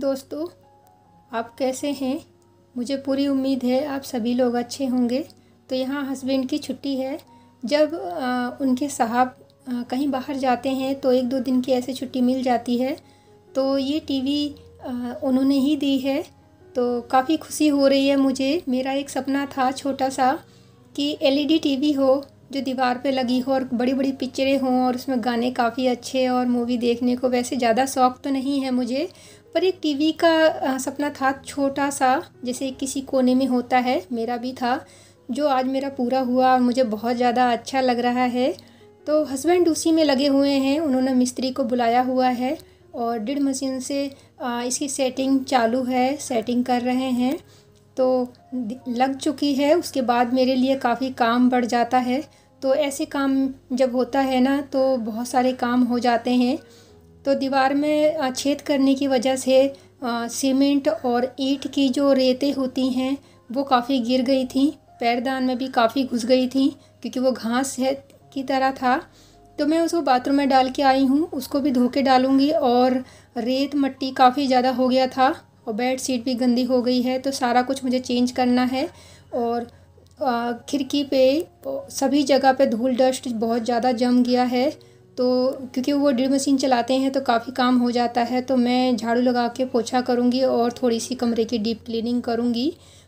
दोस्तों आप कैसे हैं मुझे पूरी उम्मीद है आप सभी लोग अच्छे होंगे तो यहाँ हस्बैंड की छुट्टी है जब आ, उनके साहब आ, कहीं बाहर जाते हैं तो एक दो दिन की ऐसे छुट्टी मिल जाती है तो ये टीवी आ, उन्होंने ही दी है तो काफ़ी खुशी हो रही है मुझे मेरा एक सपना था छोटा सा कि एलईडी टीवी हो जो दीवार पे लगी हो और बड़ी बड़ी पिक्चरें हों और उसमें गाने काफ़ी अच्छे और मूवी देखने को वैसे ज़्यादा शौक तो नहीं है मुझे पर एक टीवी का सपना था छोटा सा जैसे किसी कोने में होता है मेरा भी था जो आज मेरा पूरा हुआ और मुझे बहुत ज़्यादा अच्छा लग रहा है तो हस्बैंड उसी में लगे हुए हैं उन्होंने मिस्त्री को बुलाया हुआ है और ड्रिल मशीन से इसकी सेटिंग चालू है सेटिंग कर रहे हैं तो लग चुकी है उसके बाद मेरे लिए काफ़ी काम बढ़ जाता है तो ऐसे काम जब होता है ना तो बहुत सारे काम हो जाते हैं तो दीवार में छेद करने की वजह से सीमेंट और ईंट की जो रेतें होती हैं वो काफ़ी गिर गई थी पैरदान में भी काफ़ी घुस गई थी क्योंकि वो घास है की तरह था तो मैं उसको बाथरूम में डाल के आई हूँ उसको भी धो के डालूँगी और रेत मट्टी काफ़ी ज़्यादा हो गया था और बेड शीट भी गंदी हो गई है तो सारा कुछ मुझे चेंज करना है और खिड़की पे सभी जगह पे धूल डस्ट बहुत ज़्यादा जम गया है तो क्योंकि वो ड्रिल मशीन चलाते हैं तो काफ़ी काम हो जाता है तो मैं झाड़ू लगा के पोछा करूँगी और थोड़ी सी कमरे की डीप क्लीनिंग करूँगी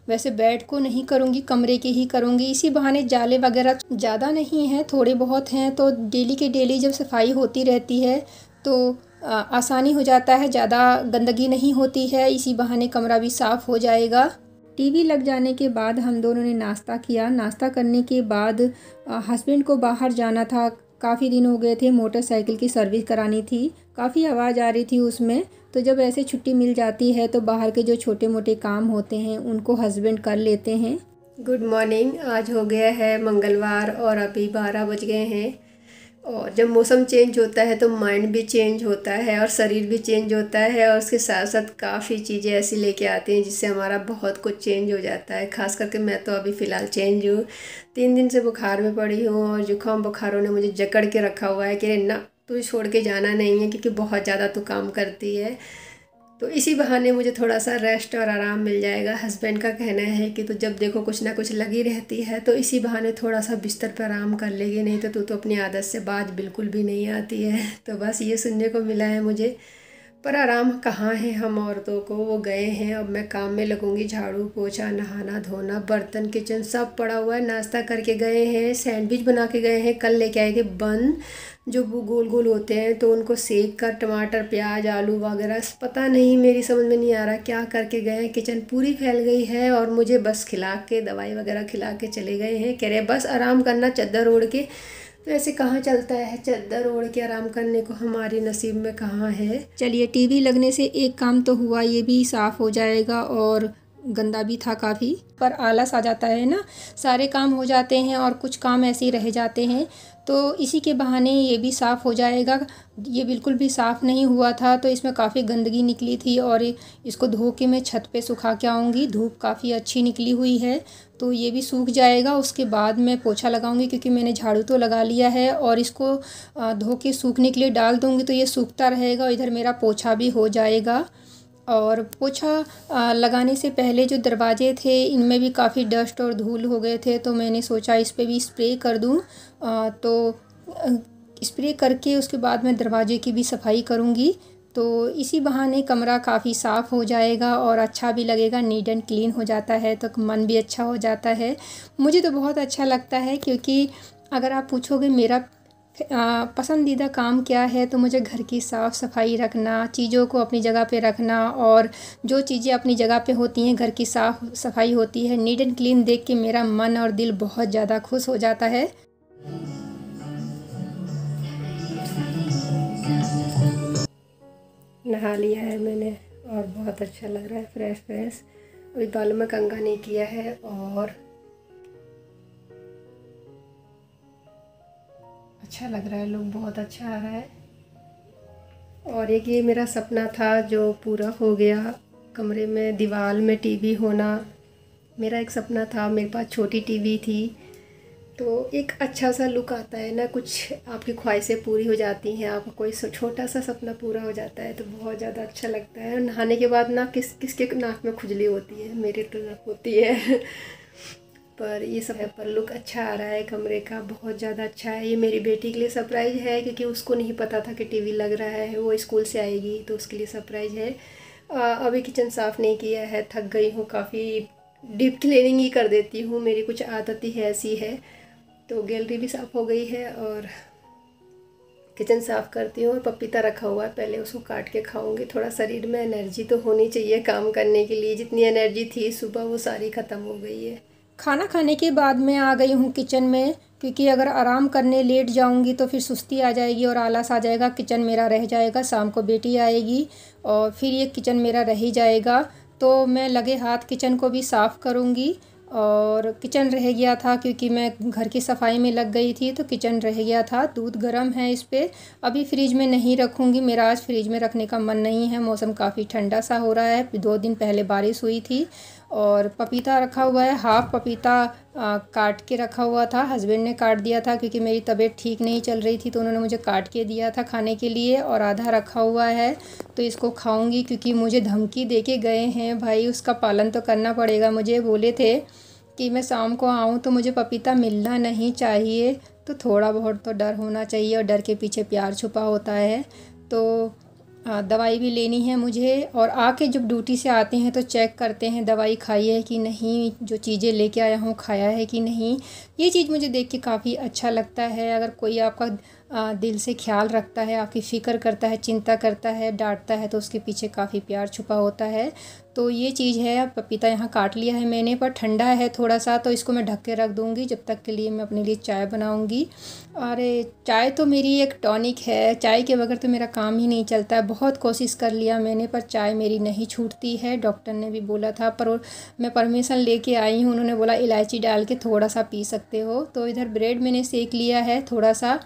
वैसे बेड को नहीं करूँगी कमरे के ही करूँगी इसी बहाने जाले वगैरह ज़्यादा नहीं हैं थोड़े बहुत हैं तो डेली के डेली जब सफाई होती रहती है तो आसानी हो जाता है ज़्यादा गंदगी नहीं होती है इसी बहाने कमरा भी साफ़ हो जाएगा टीवी लग जाने के बाद हम दोनों ने नाश्ता किया नाश्ता करने के बाद हस्बैंड को बाहर जाना था काफ़ी दिन हो गए थे मोटरसाइकिल की सर्विस करानी थी काफ़ी आवाज़ आ रही थी उसमें तो जब ऐसे छुट्टी मिल जाती है तो बाहर के जो छोटे मोटे काम होते हैं उनको हस्बैंड कर लेते हैं गुड मॉर्निंग आज हो गया है मंगलवार और अभी बारह बज गए हैं और जब मौसम चेंज होता है तो माइंड भी चेंज होता है और शरीर भी चेंज होता है और उसके साथ साथ काफ़ी चीज़ें ऐसी लेके आती हैं जिससे हमारा बहुत कुछ चेंज हो जाता है खास करके मैं तो अभी फ़िलहाल चेंज हूँ तीन दिन से बुखार में पड़ी हूँ और जुकाम बुखारों ने मुझे जकड़ के रखा हुआ है कि ना तू छोड़ के जाना नहीं है क्योंकि बहुत ज़्यादा तो काम करती है तो इसी बहाने मुझे थोड़ा सा रेस्ट और आराम मिल जाएगा हस्बैंड का कहना है कि तो जब देखो कुछ ना कुछ लगी रहती है तो इसी बहाने थोड़ा सा बिस्तर पर आराम कर लेगी नहीं तो तू तो अपनी आदत से बात बिल्कुल भी नहीं आती है तो बस ये सुनने को मिला है मुझे पर आराम कहाँ है हम औरतों को वो गए हैं अब मैं काम में लगूंगी झाड़ू पोछा नहाना धोना बर्तन किचन सब पड़ा हुआ है नाश्ता करके गए हैं सैंडविच बना के गए हैं कल लेके आए थे बन जो गोल गोल होते हैं तो उनको सेक कर टमाटर प्याज आलू वगैरह पता नहीं मेरी समझ में नहीं आ रहा क्या करके गए हैं किचन पूरी फैल गई है और मुझे बस खिला के दवाई वगैरह खिला के चले गए हैं कह रहे बस आराम करना चद्दर ओढ़ के तो ऐसे कहाँ चलता है चद्दर ओढ़ के आराम करने को हमारे नसीब में कहाँ है चलिए टीवी लगने से एक काम तो हुआ ये भी साफ़ हो जाएगा और गंदा भी था काफ़ी पर आलस आ जाता है ना सारे काम हो जाते हैं और कुछ काम ऐसे रह जाते हैं तो इसी के बहाने ये भी साफ़ हो जाएगा ये बिल्कुल भी साफ़ नहीं हुआ था तो इसमें काफ़ी गंदगी निकली थी और इसको धो के मैं छत पे सुखा के आऊँगी धूप काफ़ी अच्छी निकली हुई है तो ये भी सूख जाएगा उसके बाद मैं पोछा लगाऊंगी क्योंकि मैंने झाड़ू तो लगा लिया है और इसको धो के सूखने के लिए डाल दूँगी तो ये सूखता रहेगा और इधर मेरा पोछा भी हो जाएगा और पोछा लगाने से पहले जो दरवाजे थे इनमें भी काफ़ी डस्ट और धूल हो गए थे तो मैंने सोचा इस पर भी स्प्रे कर दूँ तो स्प्रे करके उसके बाद मैं दरवाजे की भी सफाई करूँगी तो इसी बहाने कमरा काफ़ी साफ़ हो जाएगा और अच्छा भी लगेगा नीट एंड क्लीन हो जाता है तो मन भी अच्छा हो जाता है मुझे तो बहुत अच्छा लगता है क्योंकि अगर आप पूछोगे मेरा पसंदीदा काम क्या है तो मुझे घर की साफ़ सफ़ाई रखना चीज़ों को अपनी जगह पे रखना और जो चीज़ें अपनी जगह पे होती हैं घर की साफ़ सफ़ाई होती है नीट एंड क्लीन देख के मेरा मन और दिल बहुत ज़्यादा खुश हो जाता है नहा लिया है मैंने और बहुत अच्छा लग रहा है फ्रेश फ्रेश अभी बालों में कंगा नहीं किया है और अच्छा लग रहा है लुक बहुत अच्छा आ रहा है और एक ये मेरा सपना था जो पूरा हो गया कमरे में दीवार में टीवी होना मेरा एक सपना था मेरे पास छोटी टीवी थी तो एक अच्छा सा लुक आता है ना कुछ आपकी ख्वाहिशें पूरी हो जाती हैं आपका कोई छोटा सा सपना पूरा हो जाता है तो बहुत ज़्यादा अच्छा लगता है नहाने के बाद ना किस किसके नाक में खुजली होती है मेरे तो होती है पर ये सब है पर लुक अच्छा आ रहा है कमरे का बहुत ज़्यादा अच्छा है ये मेरी बेटी के लिए सरप्राइज़ है क्योंकि उसको नहीं पता था कि टीवी लग रहा है वो स्कूल से आएगी तो उसके लिए सरप्राइज़ है आ, अभी किचन साफ़ नहीं किया है थक गई हूँ काफ़ी डीप क्लीनिंग ही कर देती हूँ मेरी कुछ आदत ही है ऐसी है तो गैलरी भी साफ़ हो गई है और किचन साफ़ करती हूँ और पपीता रखा हुआ है पहले उसको काट के खाऊंगी थोड़ा शरीर में एनर्जी तो होनी चाहिए काम करने के लिए जितनी एनर्जी थी सुबह वो सारी ख़त्म हो गई है खाना खाने के बाद मैं आ गई हूँ किचन में क्योंकि अगर आराम करने लेट जाऊँगी तो फिर सुस्ती आ जाएगी और आलस आ जाएगा किचन मेरा रह जाएगा शाम को बेटी आएगी और फिर ये किचन मेरा रह ही जाएगा तो मैं लगे हाथ किचन को भी साफ़ करूँगी और किचन रह गया था क्योंकि मैं घर की सफाई में लग गई थी तो किचन रह गया था दूध गर्म है इस पर अभी फ्रिज में नहीं रखूँगी मेरा आज फ्रिज में रखने का मन नहीं है मौसम काफ़ी ठंडा सा हो रहा है दो दिन पहले बारिश हुई थी और पपीता रखा हुआ है हाफ़ पपीता आ, काट के रखा हुआ था हस्बैंड ने काट दिया था क्योंकि मेरी तबीयत ठीक नहीं चल रही थी तो उन्होंने मुझे काट के दिया था खाने के लिए और आधा रखा हुआ है तो इसको खाऊंगी क्योंकि मुझे धमकी दे के गए हैं भाई उसका पालन तो करना पड़ेगा मुझे बोले थे कि मैं शाम को आऊँ तो मुझे पपीता मिलना नहीं चाहिए तो थोड़ा बहुत तो डर होना चाहिए और डर के पीछे प्यार छुपा होता है तो दवाई भी लेनी है मुझे और आके जब ड्यूटी से आते हैं तो चेक करते हैं दवाई खाई है कि नहीं जो चीज़ें लेके आया हूँ खाया है कि नहीं ये चीज़ मुझे देख के काफ़ी अच्छा लगता है अगर कोई आपका दिल से ख्याल रखता है आपकी फ़िक्र करता है चिंता करता है डांटता है तो उसके पीछे काफ़ी प्यार छुपा होता है तो ये चीज़ है पपीता यहाँ काट लिया है मैंने पर ठंडा है थोड़ा सा तो इसको मैं ढक के रख दूँगी जब तक के लिए मैं अपने लिए चाय बनाऊँगी और चाय तो मेरी एक टॉनिक है चाय के बगैर तो मेरा काम ही नहीं चलता है बहुत कोशिश कर लिया मैंने पर चाय मेरी नहीं छूटती है डॉक्टर ने भी बोला था पर मैं परमिशन ले आई हूँ उन्होंने बोला इलायची डाल के थोड़ा सा पी सकते हो तो इधर ब्रेड मैंने सेक लिया है थोड़ा सा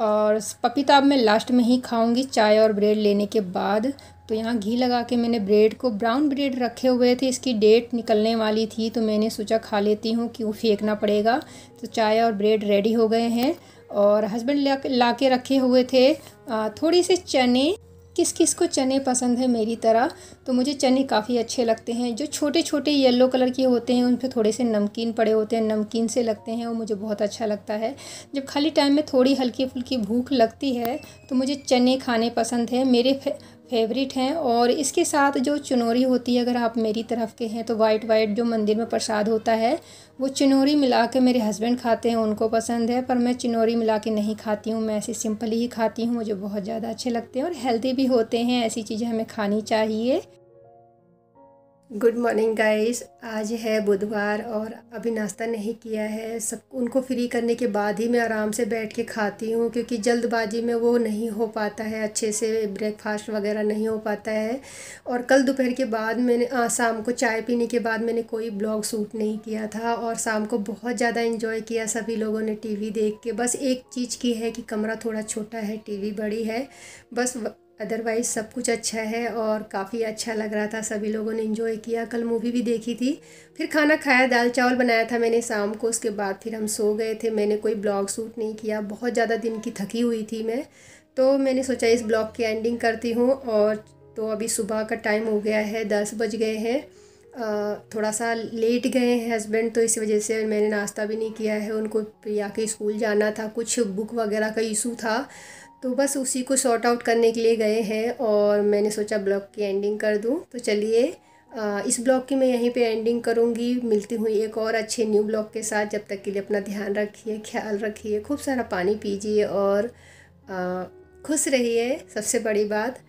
और पपीता अब मैं लास्ट में ही खाऊंगी चाय और ब्रेड लेने के बाद तो यहाँ घी लगा के मैंने ब्रेड को ब्राउन ब्रेड रखे हुए थे इसकी डेट निकलने वाली थी तो मैंने सोचा खा लेती हूँ क्यों फेंकना पड़ेगा तो चाय और ब्रेड रेडी हो गए हैं और हस्बैंड ला के रखे हुए थे थोड़ी से चने किस किस को चने पसंद है मेरी तरह तो मुझे चने काफ़ी अच्छे लगते हैं जो छोटे छोटे येलो कलर के होते हैं उन पर थोड़े से नमकीन पड़े होते हैं नमकीन से लगते हैं वो मुझे बहुत अच्छा लगता है जब खाली टाइम में थोड़ी हल्की फुल्की भूख लगती है तो मुझे चने खाने पसंद है मेरे फेवरेट हैं और इसके साथ जो चुनौरी होती है अगर आप मेरी तरफ के हैं तो वाइट वाइट जो मंदिर में प्रसाद होता है वो चुनौरी मिला के मेरे हस्बैंड खाते हैं उनको पसंद है पर मैं चुनौरी मिला के नहीं खाती हूँ मैं ऐसे सिंपली ही खाती हूँ मुझे बहुत ज़्यादा अच्छे लगते हैं और हेल्दी भी होते हैं ऐसी चीज़ें हमें खानी चाहिए गुड मॉर्निंग गाइस आज है बुधवार और अभी नाश्ता नहीं किया है सब उनको फ्री करने के बाद ही मैं आराम से बैठ के खाती हूँ क्योंकि जल्दबाजी में वो नहीं हो पाता है अच्छे से ब्रेकफास्ट वगैरह नहीं हो पाता है और कल दोपहर के बाद मैंने शाम को चाय पीने के बाद मैंने कोई ब्लॉग शूट नहीं किया था और शाम को बहुत ज़्यादा इंजॉय किया सभी लोगों ने टी देख के बस एक चीज़ की है कि कमरा थोड़ा छोटा है टी बड़ी है बस अदरवाइज़ सब कुछ अच्छा है और काफ़ी अच्छा लग रहा था सभी लोगों ने इन्जॉय किया कल मूवी भी देखी थी फिर खाना खाया दाल चावल बनाया था मैंने शाम को उसके बाद फिर हम सो गए थे मैंने कोई ब्लॉग शूट नहीं किया बहुत ज़्यादा दिन की थकी हुई थी मैं तो मैंने सोचा इस ब्लॉग की एंडिंग करती हूँ और तो अभी सुबह का टाइम हो गया है दस बज गए हैं थोड़ा सा लेट गए हैं हस्बैंड तो इस वजह से मैंने नाश्ता भी नहीं किया है उनको प्रिया के स्कूल जाना था कुछ बुक वगैरह का इशू था तो बस उसी को शॉर्ट आउट करने के लिए गए हैं और मैंने सोचा ब्लॉग की एंडिंग कर दूँ तो चलिए इस ब्लॉग की मैं यहीं पे एंडिंग करूँगी मिलती हुई एक और अच्छे न्यू ब्लॉग के साथ जब तक के लिए अपना ध्यान रखिए ख्याल रखिए खूब सारा पानी पीजिए और खुश रहिए सबसे बड़ी बात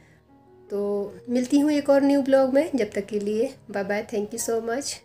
तो मिलती हूँ एक और न्यू ब्लॉग में जब तक के लिए bye bye thank you so much